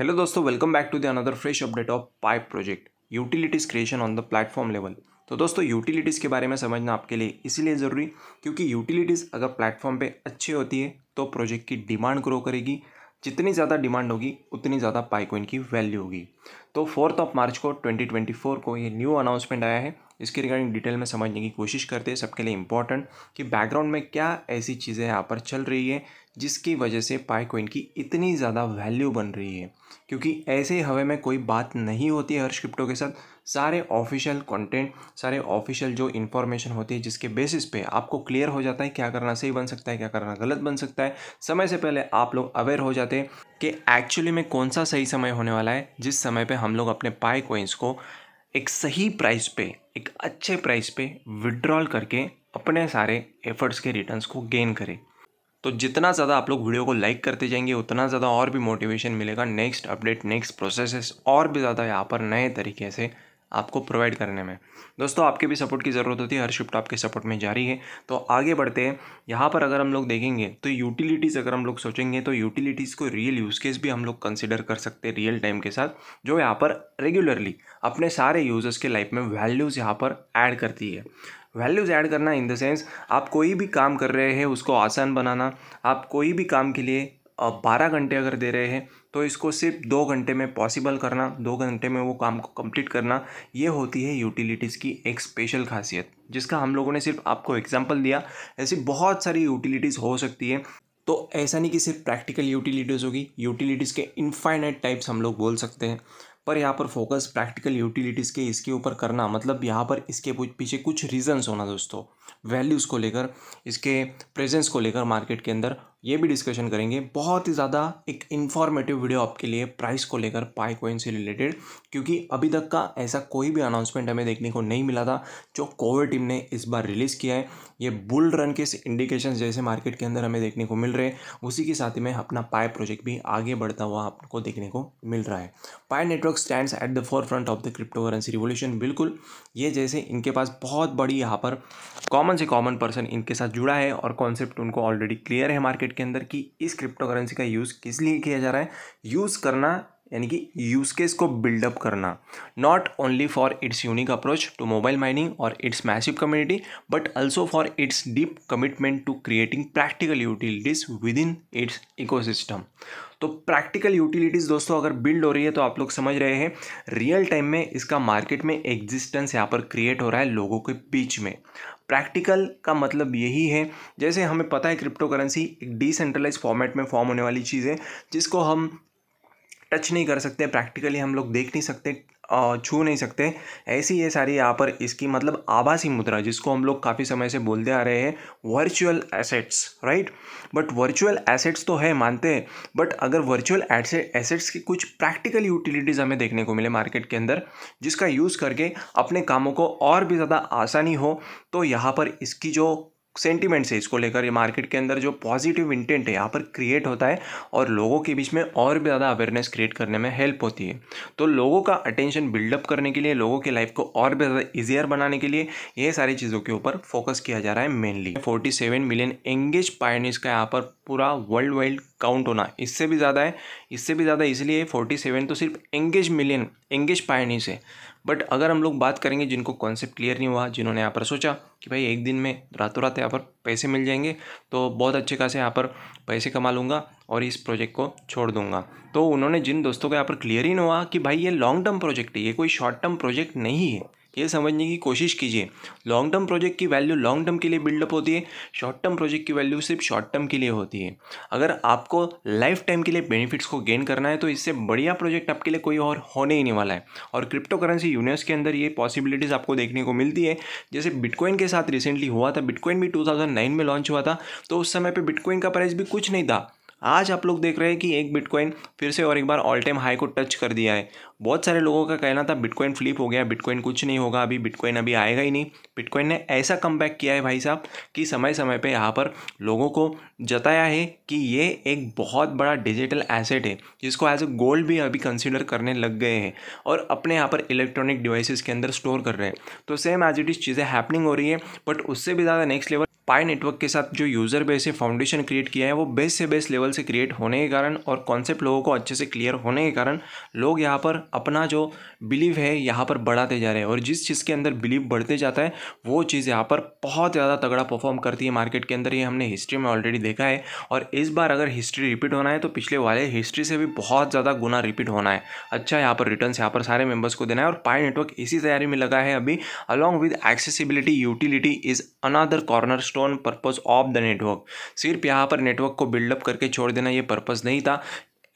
hello दोस्तों welcome back to the another fresh update of pipe project utilities creation on the platform level तो दोस्तों utilities के बारे में समझना आपके लिए इसीलिए ज़रूरी क्योंकि यूटिलिटीज़ अगर प्लेटफॉर्म पे अच्छी होती है तो प्रोजेक्ट की डिमांड ग्रो करेगी जितनी ज़्यादा डिमांड होगी उतनी ज़्यादा पाइकोइन की वैल्यू होगी तो फोर्थ ऑफ मार्च को 2024 को ये न्यू अनाउंसमेंट आया है इसके रिगार्डिंग डिटेल में समझने की कोशिश करते हैं सबके लिए इम्पॉर्टेंट कि बैकग्राउंड में क्या ऐसी चीज़ें यहाँ पर चल रही है जिसकी वजह से पाईकॉइन की इतनी ज़्यादा वैल्यू बन रही है क्योंकि ऐसे हवे में कोई बात नहीं होती है हर क्रिप्टो के साथ सारे ऑफिशियल कंटेंट सारे ऑफिशियल जो इन्फॉर्मेशन होती है जिसके बेसिस पे आपको क्लियर हो जाता है क्या करना सही बन सकता है क्या करना गलत बन सकता है समय से पहले आप लोग अवेयर हो जाते हैं कि एक्चुअली में कौन सा सही समय होने वाला है जिस समय पर हम लोग अपने पाई कोइंस को एक सही प्राइस पे एक अच्छे प्राइस पे विड्रॉल करके अपने सारे एफर्ट्स के रिटर्न्स को गेन करें तो जितना ज़्यादा आप लोग वीडियो को लाइक करते जाएंगे उतना ज़्यादा और भी मोटिवेशन मिलेगा नेक्स्ट अपडेट नेक्स्ट प्रोसेसेस और भी ज़्यादा यहाँ पर नए तरीके से आपको प्रोवाइड करने में दोस्तों आपके भी सपोर्ट की ज़रूरत होती है हर शिफ्ट आपके सपोर्ट में जारी है तो आगे बढ़ते हैं यहाँ पर अगर हम लोग देखेंगे तो यूटिलिटीज़ अगर हम लोग सोचेंगे तो यूटिलिटीज़ को रियल यूज़ केस भी हम लोग कंसिडर कर सकते हैं रियल टाइम के साथ जो यहाँ पर रेगुलरली अपने सारे यूज़र्स के लाइफ में वैल्यूज़ यहाँ पर ऐड करती है वैल्यूज़ ऐड करना इन द सेंस आप कोई भी काम कर रहे हैं उसको आसान बनाना आप कोई भी काम के लिए बारह घंटे अगर दे रहे हैं तो इसको सिर्फ दो घंटे में पॉसिबल करना दो घंटे में वो काम को कंप्लीट करना ये होती है यूटिलिटीज़ की एक स्पेशल खासियत जिसका हम लोगों ने सिर्फ आपको एग्जाम्पल दिया ऐसी बहुत सारी यूटिलिटीज़ हो सकती है तो ऐसा नहीं कि सिर्फ प्रैक्टिकल यूटिलिटीज़ होगी यूटिलिटीज़ के इनफाइनाइट टाइप्स हम लोग बोल सकते हैं पर यहाँ पर फोकस प्रैक्टिकल यूटिलिटीज़ के इसके ऊपर करना मतलब यहाँ पर इसके पीछे कुछ रीज़न्स होना दोस्तों वैल्यूज़ को लेकर इसके प्रेजेंस को लेकर मार्केट के अंदर ये भी डिस्कशन करेंगे बहुत ही ज़्यादा एक इन्फॉर्मेटिव वीडियो आपके लिए प्राइस को लेकर पाई कोइन से रिलेटेड क्योंकि अभी तक का ऐसा कोई भी अनाउंसमेंट हमें देखने को नहीं मिला था जो कोवर टीम ने इस बार रिलीज़ किया है ये बुल रन के इंडिकेशन जैसे मार्केट के अंदर हमें देखने को मिल रहे हैं उसी के साथ में अपना पाए प्रोजेक्ट भी आगे बढ़ता हुआ आपको देखने को मिल रहा है Pi network stand at the forefront of the crypto currency revolution बिल्कुल ये जैसे इनके पास बहुत बड़ी यहाँ पर कॉमन से कॉमन पर्सन इनके साथ जुड़ा है और कॉन्सेप्ट उनको ऑलरेडी क्लियर है मार्केट मार्केट के अंदर कि इस क्रिप्टो करेंसी का यूज़ किस लिए किया जा रहा है यूज़ करना यानी कि यूज़ केस को बिल्डअप करना not only for its unique approach to mobile mining और its massive community but also for its deep commitment to creating practical utilities within its ecosystem तो प्रैक्टिकल यूटिलिटीज़ दोस्तों अगर build हो रही है तो आप लोग समझ रहे हैं रियल टाइम में इसका मार्केट में एग्जिस्टेंस यहाँ पर क्रिएट हो रहा है लोगों के बीच में प्रैक्टिकल का मतलब यही है जैसे हमें पता है क्रिप्टो करेंसी एक डिसेंट्रलाइज फॉर्मेट में फॉर्म होने वाली चीज़ है जिसको हम टच नहीं कर सकते प्रैक्टिकली हम लोग देख नहीं सकते छू नहीं सकते ऐसी ये सारी यहाँ पर इसकी मतलब आभासी मुद्रा जिसको हम लोग काफ़ी समय से बोलते आ रहे हैं virtual assets right but virtual assets तो है मानते हैं बट अगर वर्चुअल एसेट्स की कुछ प्रैक्टिकल यूटिलिटीज़ हमें देखने को मिले मार्केट के अंदर जिसका यूज़ करके अपने कामों को और भी ज़्यादा आसानी हो तो यहाँ पर इसकी जो सेंटीमेंट्स है इसको लेकर ये मार्केट के अंदर जो पॉजिटिव इंटेंट है यहाँ पर क्रिएट होता है और लोगों के बीच में और भी ज़्यादा अवेयरनेस क्रिएट करने में हेल्प होती है तो लोगों का अटेंशन बिल्डअप करने के लिए लोगों की लाइफ को और भी ज़्यादा ईजियर बनाने के लिए ये सारी चीज़ों के ऊपर फोकस किया जा रहा है mainly forty seven million engage pioneers का यहाँ पर पूरा वर्ल्ड वाइड काउंट होना इससे भी ज़्यादा है इससे भी ज़्यादा इसलिए फोर्टी सेवन तो सिर्फ एंगेज मिलियन एंगेज पायनिस है बट अगर हम लोग बात करेंगे जिनको कॉन्सेप्ट क्लियर नहीं हुआ जिन्होंने यहाँ पर सोचा कि भाई एक दिन में रातों रात यहाँ पर पैसे मिल जाएंगे तो बहुत अच्छे खासे यहाँ पर पैसे कमा लूँगा और इस प्रोजेक्ट को छोड़ दूंगा तो उन्होंने जिन दोस्तों को यहाँ पर क्लियर ही नहीं हुआ कि भाई ये लॉन्ग टर्म प्रोजेक्ट है ये कोई शॉर्ट टर्म प्रोजेक्ट नहीं है ये समझने की कोशिश कीजिए लॉन्ग टर्म प्रोजेक्ट की वैल्यू लॉन्ग टर्म के लिए बिल्डअप होती है शॉर्ट टर्म प्रोजेक्ट की वैल्यू सिर्फ शॉर्ट टर्म के लिए होती है अगर आपको लाइफ टाइम के लिए बेनिफिट्स को गेन करना है तो इससे बढ़िया प्रोजेक्ट आपके लिए कोई और होने ही नहीं वाला है और क्रिप्टो करेंसी यूनिवर्स के अंदर ये पॉसिबिलिटीज़ आपको देखने को मिलती है जैसे बिटकॉइन के साथ रिसेंटली हुआ था बिटकॉइन भी टू में लॉन्च हुआ था तो उस समय पर बिटकॉइन का प्राइस भी कुछ नहीं था आज आप लोग देख रहे हैं कि एक बिटकॉइन फिर से और एक बार ऑल टाइम हाई को टच कर दिया है बहुत सारे लोगों का कहना था बिटकॉइन फ्लिप हो गया बिटकॉइन कुछ नहीं होगा अभी बिटकॉइन अभी आएगा ही नहीं बिटकॉइन ने ऐसा कम किया है भाई साहब कि समय समय पर यहाँ पर लोगों को जताया है कि ये एक बहुत बड़ा डिजिटल एसेट है जिसको एज ए गोल्ड भी अभी कंसिडर करने लग गए हैं और अपने यहाँ पर इलेक्ट्रॉनिक डिवाइसेस के अंदर स्टोर कर रहे हैं तो सेम एज इट इज़ चीज़ें हैपनिंग हो रही है बट उससे भी ज़्यादा नेक्स्ट लेवल पाई नेटवर्क के साथ जो यूज़र बेस है फाउंडेशन क्रिएट किया है वो बेस से बेस लेवल से क्रिएट होने के कारण और कॉन्सेप्ट लोगों को अच्छे से क्लियर होने के कारण लोग यहाँ पर अपना जो बिलीव है यहाँ पर बढ़ाते जा रहे हैं और जिस चीज़ के अंदर बिलीव बढ़ते जाता है वो चीज़ यहाँ पर बहुत ज़्यादा तगड़ा परफॉर्म करती है मार्केट के अंदर ये हमने हिस्ट्री में ऑलरेडी देखा है और इस बार अगर हिस्ट्री रिपीट होना है तो पिछले वाले हिस्ट्री से भी बहुत ज़्यादा गुना रिपीट होना है अच्छा यहाँ पर रिटर्न यहाँ पर सारे मेम्बर्स को देना है और पाई नेटवर्क इसी तैयारी में लगा है अभी along with accessibility utility is another corner stone on purpose of the network सिर्फ यहाँ पर नेटवर्क को बिल्डअप करके छोड़ देना ये पर्पज़ नहीं था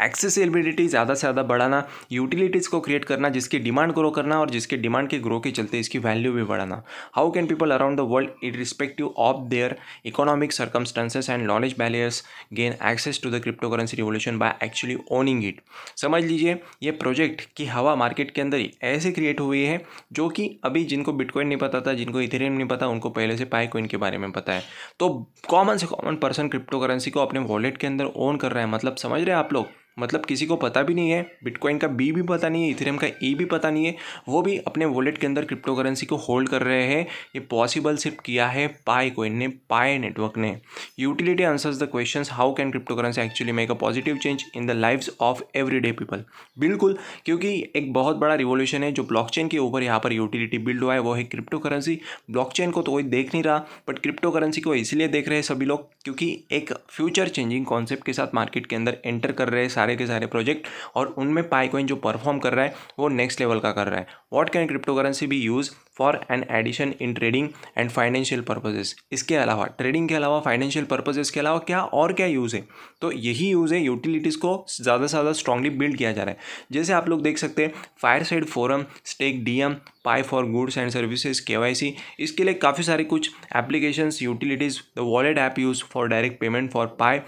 एक्सेसिबिलिटी ज़्यादा से ज़्यादा बढ़ाना यूटिलिटीज़ को क्रिएट करना जिसकी डिमांड ग्रो करना और जिसके डिमांड के ग्रो के चलते इसकी वैल्यू भी बढ़ाना how can people around the world in respective of their economic circumstances and knowledge barriers gain access to the crypto currency revolution by actually owning it समझ लीजिए ये प्रोजेक्ट की हवा मार्केट के अंदर ही ऐसे क्रिएट हुई है जो कि अभी जिनको बिटकॉइन नहीं पता था जिनको इथेरियम नहीं पता उनको पहले से पाए कोइन के बारे में पता है तो कॉमन से कॉमन पर्सन क्रिप्टो करेंसी को अपने वॉलेट के अंदर ओन कर रहा है मतलब समझ रहे हैं आप लोग मतलब किसी को पता भी नहीं है बिटकॉइन का बी भी पता नहीं है इथेरियम का ई भी पता नहीं है वो भी अपने वॉलेट के अंदर क्रिप्टो करेंसी को होल्ड कर रहे हैं ये पॉसिबल सिर्फ किया है पाए कोइन ने पाए नेटवर्क ने utility answers the questions how can crypto currency actually make a positive change in the lives of everyday people बिल्कुल क्योंकि एक बहुत बड़ा रिवोल्यूशन है जो ब्लॉक के ऊपर यहाँ पर यूटिलिटी बिल्ड हुआ है वो है क्रिप्टो करेंसी ब्लॉक को तो कोई देख नहीं रहा बट क्रिप्टो करेंसी को इसलिए देख रहे हैं सभी लोग क्योंकि एक फ्यूचर चेंजिंग कॉन्सेप्ट के साथ मार्केट के अंदर एंटर कर रहे हैं सारे के सारे प्रोजेक्ट और उनमें पाईकॉइन जो परफॉर्म कर रहा है वो नेक्स्ट लेवल का कर रहा है what can crypto currency be use for an addition in trading and financial purposes इसके अलावा ट्रेडिंग के अलावा फाइनेंशियल पर्पजेज़ के अलावा क्या और क्या यूज़ है तो यही यूज़ है यूटिलिटीज़ को ज़्यादा से ज़्यादा स्ट्रांगली बिल्ड किया जा रहा है जैसे आप लोग देख सकते हैं fireside forum stake D M Pi for goods and services K Y C इसके लिए काफ़ी सारे कुछ application utilities the wallet app use for direct payment for Pi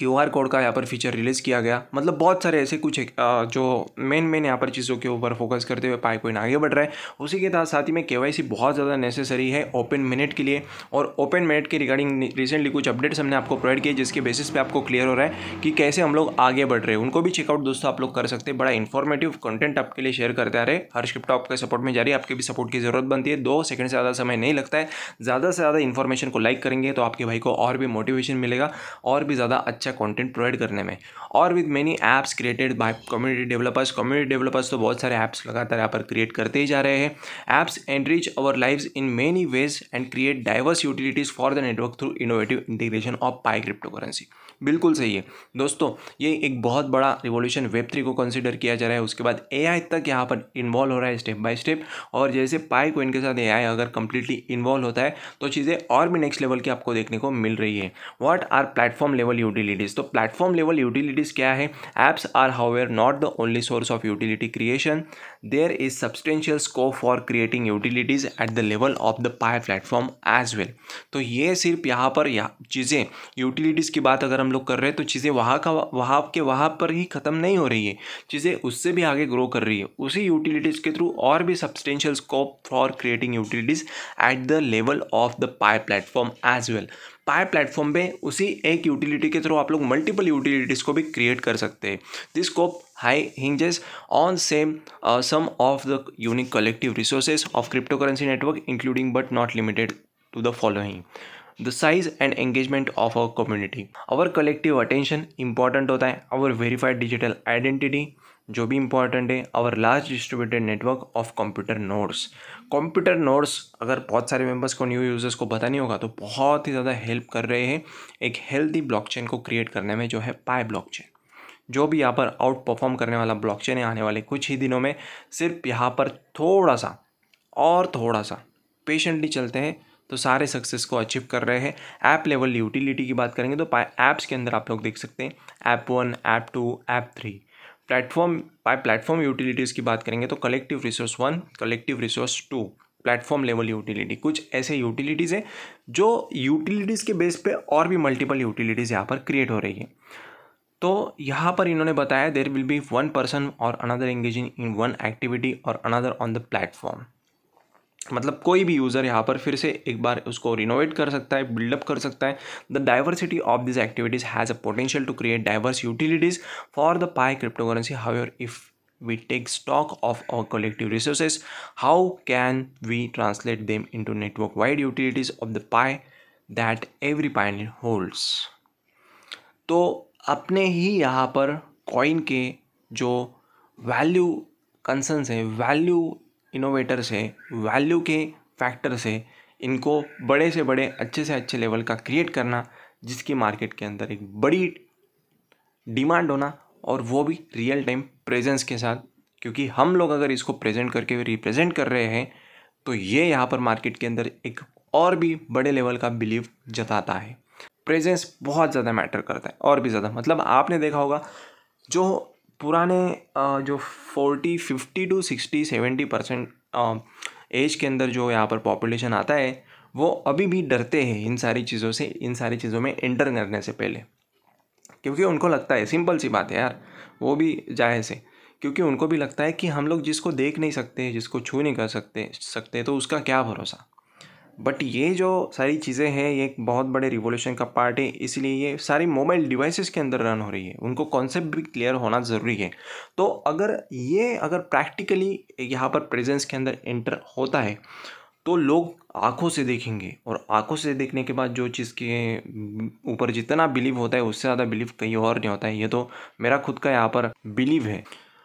Q R code का यहाँ पर फीचर रिलीज़ किया गया मतलब बहुत सारे ऐसे कुछ जो मेन मेन यहाँ पर चीज़ों के ऊपर फोकस करते हुए पाई कोइन आगे बढ़ रहा है उसी के साथ साथ ही में के बहुत ज़्यादा नेसेसरी है ओपन मिनट के लिए और ओपन मिनट के रिगार्डिंग रिसेंटली कुछ अपडेट्स हमने आपको प्रोवाइड किए जिसके बेसिस पे आपको क्लियर हो रहा है कि कैसे हम लोग आगे बढ़ रहे हैं उनको भी चेकआउट दोस्तों आप लोग कर सकते हैं बड़ा इन्फॉर्मेटिव कंटेंट आपके लिए शेयर करते आ रहे हर स्क्रिप्ट आपके सपोर्ट में जारी आपके भी सपोर्ट की ज़रूरत बनती है दो सेकंड से ज़्यादा समय नहीं लगता है ज़्यादा से ज़्यादा इन्फॉर्मेशन को लाइक करेंगे तो आपके भाई को और भी मोटिवेशन मिलेगा और भी ज़्यादा अच्छा अच्छा कंटेंट प्रोवाइड करने में और with many apps created by community developers community developers तो बहुत सारे ऐप्स लगातार यहाँ पर क्रिएट करते ही जा रहे हैं apps enrich our lives in many ways and create diverse utilities for the network through innovative integration of Pi crypto currency बिल्कुल सही है दोस्तों ये एक बहुत बड़ा रिवोल्यूशन वेब थ्री को कंसिडर किया जा रहा है उसके बाद ए तक यहाँ पर इन्वॉल्व हो रहा है स्टेप बाय स्टेप और जैसे पाई कोइन के साथ ए अगर कंप्लीटली इन्वॉल्व होता है तो चीज़ें और भी नेक्स्ट लेवल की आपको देखने को मिल रही है what are platform level utility utilities तो प्लेटफॉर्म लेवल यूटिलिटीज़ क्या है apps are however not the only source of utility creation there is substantial scope for creating utilities at the level of the Pi platform as well तो ये सिर्फ यहाँ पर या चीज़ें यूटिलिटीज़ की बात अगर हम लोग कर रहे हैं तो चीज़ें वहाँ का वहाँ के वहाँ पर ही ख़त्म नहीं हो रही है चीज़ें उससे भी आगे ग्रो कर रही है उसी यूटिलिटीज़ के थ्रू और भी substantial scope for creating utilities at the level of the Pi platform as well Pi platform पे उसी एक यूटिलिटी के थ्रू आप लोग मल्टीपल यूटिलिटीज को भी क्रिएट कर सकते हैं this scope high hinges on same sum of the unique collective resources of crypto currency network including but not limited to the following the size and engagement of our community our collective attention important होता है अवर verified digital identity जो भी important है our large distributed network of computer nodes computer nodes अगर बहुत सारे members को new users को पता नहीं होगा तो बहुत ही ज़्यादा हेल्प कर रहे हैं एक हेल्दी ब्लॉकचेन को क्रिएट करने में जो है पाए ब्लॉकचेन जो भी यहाँ पर आउट परफॉर्म करने वाला ब्लॉकचेन है आने वाले कुछ ही दिनों में सिर्फ यहाँ पर थोड़ा सा और थोड़ा सा पेशेंटली चलते हैं तो सारे सक्सेस को अचीव कर रहे हैं ऐप लेवल यूटिलिटी की बात करेंगे तो ऐप्स के अंदर आप लोग देख सकते हैं app one app two app three platform by platform utilities की बात करेंगे तो collective resource one collective resource two platform level utility कुछ ऐसे यूटिलिटीज़ हैं जो यूटिलिटीज़ के बेस पे और भी मल्टीपल यूटिलिटीज़ यहाँ पर क्रिएट हो रही है तो यहाँ पर इन्होंने बताया there will be one person और another engaging in one activity और अनदर ऑन द प्लेटफॉर्म मतलब कोई भी यूज़र यहाँ पर फिर से एक बार उसको रिनोवेट कर सकता है बिल्डअप कर सकता है the diversity of this activities has a potential to create diverse utilities for the Pi cryptocurrency how your if we take stock of our collective resources how can we translate them into network wide utilities of the pie that every pioneer holds तो अपने ही यहाँ पर coin के जो value concerns हैं value innovators है value के फैक्टर्स है इनको बड़े से बड़े अच्छे से अच्छे लेवल का क्रिएट करना जिसकी मार्केट के अंदर एक बड़ी डिमांड होना और वो भी रियल टाइम प्रेजेंस के साथ क्योंकि हम लोग अगर इसको प्रेजेंट करके रिप्रेजेंट कर रहे हैं तो ये यहाँ पर मार्केट के अंदर एक और भी बड़े लेवल का बिलीव जताता है प्रेजेंस बहुत ज़्यादा मैटर करता है और भी ज़्यादा मतलब आपने देखा होगा जो पुराने जो forty fifty to sixty seventy percent age के अंदर जो यहाँ पर पॉपुलेशन आता है वो अभी भी डरते हैं इन सारी चीज़ों से इन सारी चीज़ों में एंटर करने से पहले क्योंकि उनको लगता है सिंपल सी बात है यार वो भी जाहिर से क्योंकि उनको भी लगता है कि हम लोग जिसको देख नहीं सकते जिसको छू नहीं कर सकते सकते तो उसका क्या भरोसा बट ये जो सारी चीज़ें हैं ये एक बहुत बड़े रिवोल्यूशन का पार्ट है इसलिए ये सारी मोबाइल डिवाइसेस के अंदर रन हो रही है उनको कॉन्सेप्ट भी क्लियर होना ज़रूरी है तो अगर ये अगर प्रैक्टिकली यहाँ पर प्रेजेंस के अंदर एंटर होता है तो लोग आंखों से देखेंगे और आंखों से देखने के बाद जो चीज़ के ऊपर जितना बिलीव होता है उससे ज़्यादा बिलीव कहीं और नहीं होता है ये तो मेरा खुद का यहाँ पर बिलीव है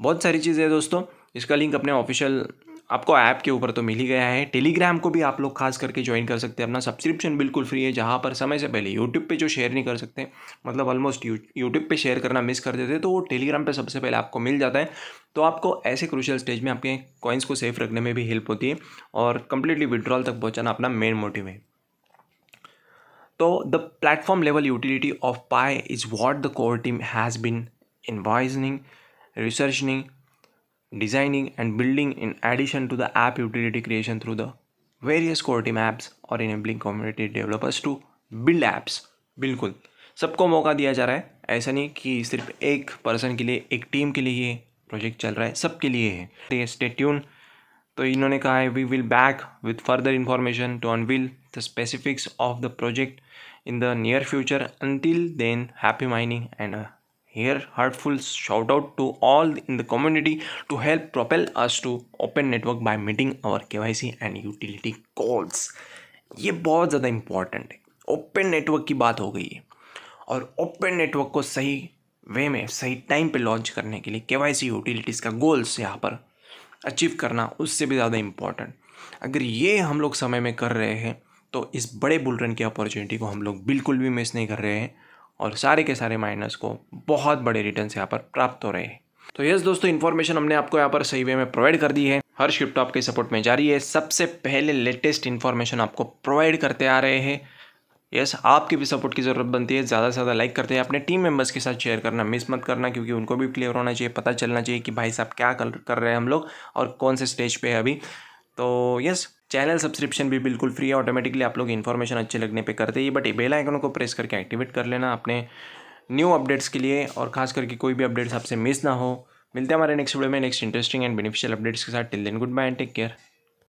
बहुत सारी चीज़ें दोस्तों इसका लिंक अपने ऑफिशियल आपको ऐप के ऊपर तो मिल ही गया है टेलीग्राम को भी आप लोग खास करके ज्वाइन कर सकते हैं अपना सब्सक्रिप्शन बिल्कुल फ्री है जहाँ पर समय से पहले यूट्यूब पे जो शेयर नहीं कर सकते मतलब ऑलमोस्ट यूट्यूब पे शेयर करना मिस कर देते तो वो टेलीग्राम पे सबसे पहले आपको मिल जाता है तो आपको ऐसे क्रूशियल स्टेज में आपके कॉइन्स को सेफ रखने में भी हेल्प होती है और कंप्लीटली विड्रॉल तक पहुँचाना अपना मेन मोटिव है तो the platform level utility of Pi is what the core team has been envisioning researching designing and building in addition to the app utility creation through the various core team apps और enabling community developers to build apps बिल्कुल सबको मौका दिया जा रहा है ऐसा नहीं कि सिर्फ एक पर्सन के लिए एक टीम के लिए ये प्रोजेक्ट चल रहा है सबके लिए है स्टे तो ट्यून तो इन्होंने कहा है we will back with further information to unveil the specifics of the project in the near future until then happy mining and here heartful shout out to all in the community to help propel us to open network by meeting our KYC and utility goals ये बहुत ज़्यादा important है open network की बात हो गई है और ओपन नेटवर्क को सही वे में सही टाइम पे लॉन्च करने के लिए के वाई सी यूटिलिटीज़ का गोल्स यहाँ पर अचीव करना उससे भी ज़्यादा इम्पॉर्टेंट अगर ये हम लोग समय में कर रहे हैं तो इस बड़े बुलरन की अपॉर्चुनिटी को हम लोग बिल्कुल भी मिस नहीं कर रहे हैं और सारे के सारे माइनर्स को बहुत बड़े रिटर्न यहाँ पर प्राप्त हो रहे हैं तो यस दोस्तों इन्फॉर्मेशन हमने आपको यहाँ पर सही वे में प्रोवाइड कर दी है हर शिफ्ट आपके सपोर्ट में जारी है सबसे पहले लेटेस्ट इन्फॉर्मेशन आपको प्रोवाइड करते आ रहे हैं यस yes, आपके भी सपोर्ट की ज़रूरत बनती है ज़्यादा से ज़्यादा लाइक करते हैं अपने टीम मेंबर्स के साथ शेयर करना मिस मत करना क्योंकि उनको भी क्लियर होना चाहिए पता चलना चाहिए कि भाई साहब क्या कर, कर रहे हैं हम लोग और कौन से स्टेज पे है अभी तो यस yes, चैनल सब्सक्रिप्शन भी बिल्कुल फ्री है ऑटोमेटिकली आप लोग इन्फॉर्मेशन अच्छे लगने पे करते ही बट बेल आइकन को प्रेस करके एक्टिवेट कर लेना अपने न्यू अपडेट्स के लिए और खास करके कोई भी अपडेट्स आपसे मिस ना हो मिलते हैं हमारे नेक्स्ट वीडियो में next interesting and beneficial updates के साथ till then goodbye and take care